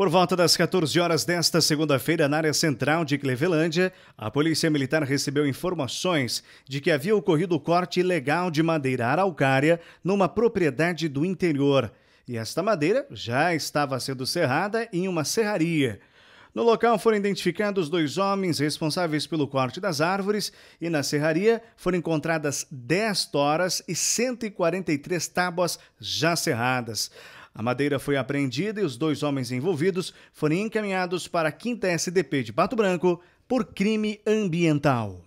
Por volta das 14 horas desta segunda-feira, na área central de Clevelândia, a Polícia Militar recebeu informações de que havia ocorrido o corte ilegal de madeira araucária numa propriedade do interior. E esta madeira já estava sendo serrada em uma serraria. No local foram identificados dois homens responsáveis pelo corte das árvores e na serraria foram encontradas 10 toras e 143 tábuas já serradas. A madeira foi apreendida e os dois homens envolvidos foram encaminhados para a 5 SDP de Pato Branco por crime ambiental.